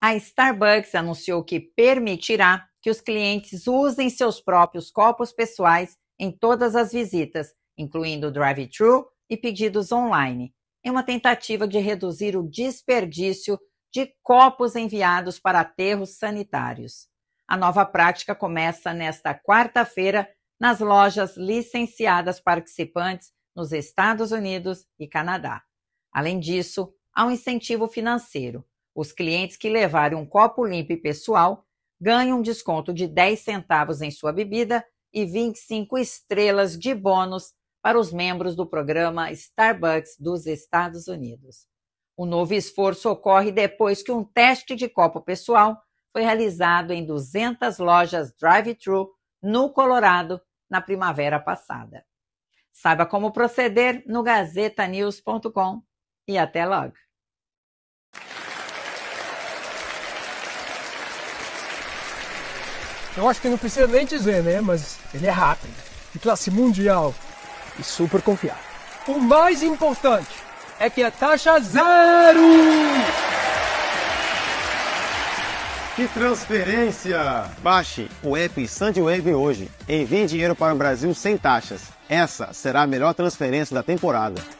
A Starbucks anunciou que permitirá que os clientes usem seus próprios copos pessoais em todas as visitas, incluindo drive-thru e pedidos online, em é uma tentativa de reduzir o desperdício de copos enviados para aterros sanitários. A nova prática começa nesta quarta-feira nas lojas licenciadas participantes nos Estados Unidos e Canadá. Além disso, há um incentivo financeiro. Os clientes que levarem um copo limpo e pessoal ganham um desconto de 10 centavos em sua bebida e 25 estrelas de bônus para os membros do programa Starbucks dos Estados Unidos. O novo esforço ocorre depois que um teste de copo pessoal foi realizado em 200 lojas drive-thru no Colorado na primavera passada. Saiba como proceder no gazetanews.com e até logo! Eu acho que não precisa nem dizer, né? Mas ele é rápido, de classe mundial e super confiável. O mais importante é que a taxa zero! Que transferência! Baixe o app Sandwave hoje. Envie dinheiro para o Brasil sem taxas. Essa será a melhor transferência da temporada.